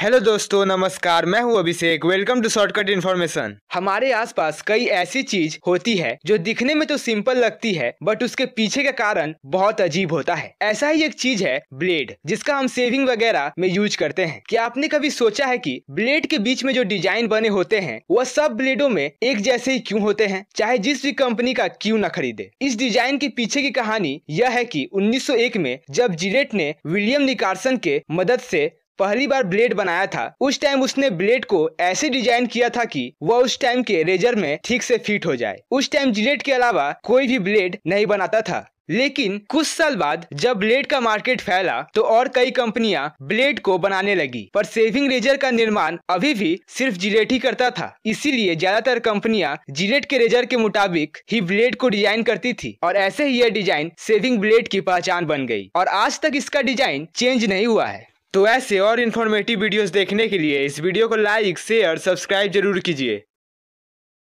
hello दोस्तों नमस्कार मैं हूं Abhishek welcome to shortcut information हमारे आसपास कई ऐसी चीज होती है जो दिखने में तो सिंपल लगती है बट उसके पीछे का कारण बहुत अजीब होता है ऐसा ही एक चीज है ब्लेड जिसका हम सेविंग वगैरह में यूज करते हैं क्या आपने कभी सोचा है कि ब्लेड के बीच में जो डिजाइन बने होते हैं वह सब ब्लेडो में एक जैसे ही क्यूँ होते हैं चाहे जिस भी कंपनी का क्यूँ न खरीदे इस डिजाइन के पीछे की कहानी यह है की उन्नीस में जब जिलेट ने विलियम निकार्सन के मदद से पहली बार ब्लेड बनाया था उस टाइम उसने ब्लेड को ऐसे डिजाइन किया था कि वह उस टाइम के रेजर में ठीक से फिट हो जाए उस टाइम जिलेट के अलावा कोई भी ब्लेड नहीं बनाता था लेकिन कुछ साल बाद जब ब्लेड का मार्केट फैला तो और कई कंपनियां ब्लेड को बनाने लगी पर सेविंग रेजर का निर्माण अभी भी सिर्फ जिलेट ही करता था इसीलिए ज्यादातर कंपनियां जिलेट के रेजर के मुताबिक ही ब्लेड को डिजाइन करती थी और ऐसे ही यह डिजाइन सेविंग ब्लेड की पहचान बन गई और आज तक इसका डिजाइन चेंज नहीं हुआ है तो ऐसे और इन्फॉर्मेटिव वीडियोस देखने के लिए इस वीडियो को लाइक शेयर सब्सक्राइब जरूर कीजिए